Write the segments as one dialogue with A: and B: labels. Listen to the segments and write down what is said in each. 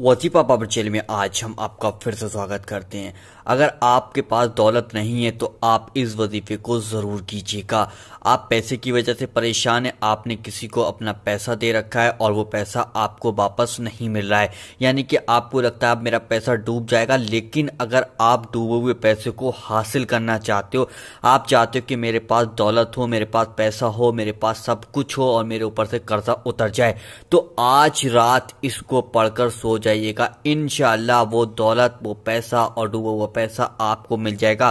A: वतीफा power channel में आज हम आपका फिर से स्वागत करते हैं अगर आपके पास दौलत नहीं है तो आप इस वजीफे को ज़रूर कीजिएगा आप पैसे की वजह से परेशान हैं आपने किसी को अपना पैसा दे रखा है और वो पैसा आपको वापस नहीं मिल रहा है यानी कि आपको लगता है मेरा पैसा डूब जाएगा लेकिन अगर आप डूबे हुए पैसे को हासिल करना चाहते हो आप चाहते हो कि मेरे पास दौलत हो मेरे पास पैसा हो मेरे पास सब कुछ हो और मेरे ऊपर से कर्जा उतर जाए तो आज रात इसको पढ़कर सोच जाइएगा इन वो दौलत वो पैसा और डूबा हुआ पैसा आपको मिल जाएगा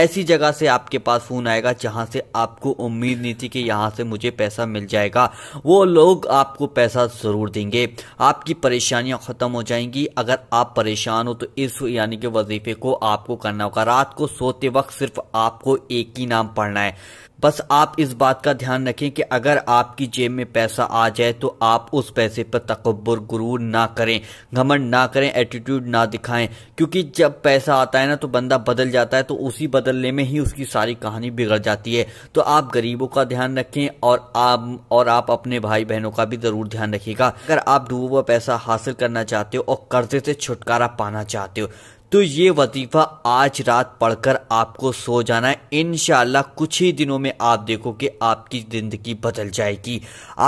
A: ऐसी जगह से आपके पास फ़ोन आएगा जहाँ से आपको उम्मीद नहीं थी कि यहाँ से मुझे पैसा मिल जाएगा वो लोग आपको पैसा ज़रूर देंगे आपकी परेशानियाँ ख़त्म हो जाएंगी अगर आप परेशान हो तो इस यानी कि वजीफे को आपको करना होगा रात को सोते वक्त सिर्फ आपको एक ही नाम पढ़ना है बस आप इस बात का ध्यान रखें कि अगर आपकी जेब में पैसा आ जाए तो आप उस पैसे पर तकबर गुरूर ना करें घमंड ना करें एटीट्यूड ना दिखाएं क्योंकि जब पैसा आता है ना तो बंदा बदल जाता है तो उसी बदलने में ही उसकी सारी कहानी बिगड़ जाती है तो आप गरीबों का ध्यान रखें और आप और आप अपने भाई बहनों का भी ज़रूर ध्यान रखिएगा अगर आप डूबा हुआ पैसा हासिल करना चाहते हो और कर्जे से छुटकारा पाना चाहते हो तो ये वतीफ़ा आज रात पढ़कर आपको सो जाना है इनशाला कुछ ही दिनों में आप देखो कि आपकी ज़िंदगी बदल जाएगी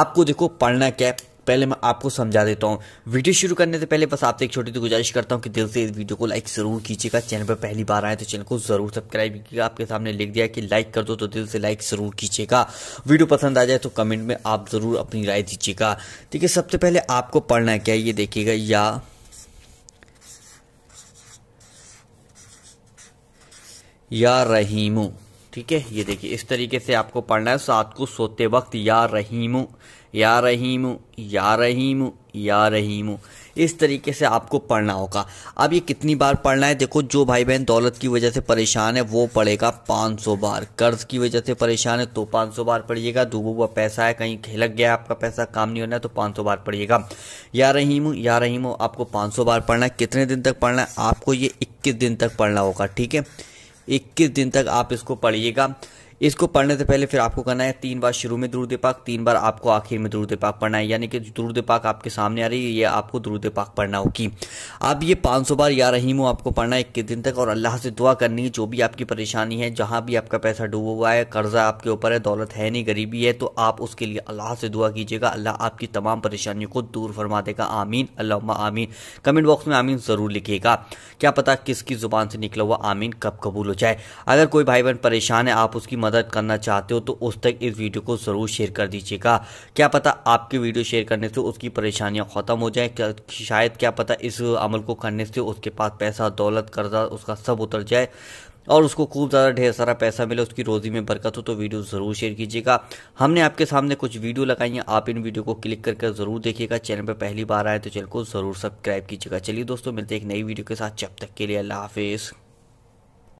A: आपको देखो पढ़ना क्या है पहले मैं आपको समझा देता हूँ वीडियो शुरू करने से पहले बस आपसे एक छोटी सी गुजारिश करता हूँ कि दिल से इस वीडियो को लाइक ज़रूर कीजिएगा चैनल पर पहली बार आए तो चैनल को ज़रूर सब्सक्राइब कीजिएगा आपके सामने लिख दिया कि लाइक कर दो तो दिल से लाइक ज़रूर कीजिएगा वीडियो पसंद आ जाए तो कमेंट में आप ज़रूर अपनी राय दीजिएगा ठीक है सबसे पहले आपको पढ़ना क्या है ये देखिएगा या या रहीमू ठीक है ये देखिए इस तरीके से आपको पढ़ना है सात को सोते वक्त या रहीम या रहीम या रहीम या रहीम इस तरीके से आपको पढ़ना होगा अब ये कितनी बार पढ़ना है देखो जो भाई बहन दौलत की वजह से परेशान है वो पढ़ेगा 500 बार कर्ज की वजह से परेशान है तो 500 बार पढ़िएगा डूबा हुआ पैसा है कहीं खिलक गया आपका पैसा काम नहीं होना है तो 500 बार पढ़िएगा या रहीम या रहीम आपको सौ बार पढ़ना है कितने दिन तक पढ़ना है आपको ये इक्कीस दिन तक पढ़ना होगा ठीक है इक्कीस दिन तक आप इसको पढ़िएगा इसको पढ़ने से पहले फिर आपको करना है तीन बार शुरू में दुरूद पाक तीन बार आपको आखिर में दुरूद पाक पढ़ना है यानी कि दुरूद पाक आपके सामने आ रही है ये आपको दुरूद पाक पढ़ना होगी आप ये 500 बार या रहीम आपको पढ़ना है इक्कीस दिन तक और अल्लाह से दुआ करनी है जो भी आपकी परेशानी है जहाँ भी आपका पैसा डूबा हुआ है कर्जा आपके ऊपर है दौलत है नहीं गरीबी है तो आप उसके लिए अल्लाह से दुआ कीजिएगा अल्लाह आपकी तमाम परेशानियों को दूर फरमा देगा आमीन अल्लाह आमीन कमेंट बॉक्स में आमीन ज़रूर लिखिएगा क्या पता किसकी ज़ुबान से निकला हुआ आमीन कब कबूल हो जाए अगर कोई भाई बहन परेशान है आप उसकी मदद करना चाहते हो तो उस तक इस वीडियो को ज़रूर शेयर कर दीजिएगा क्या पता आपकी वीडियो शेयर करने से उसकी परेशानियाँ ख़त्म हो जाए शायद क्या पता इस अमल को करने से उसके पास पैसा दौलत कर्जा उसका सब उतर जाए और उसको खूब ज़्यादा ढेर सारा पैसा मिले उसकी रोज़ी में बरकत हो तो वीडियो ज़रूर शेयर कीजिएगा हमने आपके सामने कुछ वीडियो लगाई हैं आप इन वीडियो को क्लिक करके ज़रूर देखिएगा चैनल पर पहली बार आए तो चैनल को ज़रूर सब्सक्राइब कीजिएगा चलिए दोस्तों मिलते हैं एक नई वीडियो के साथ जब तक के लिए अल्लाह हाफिज़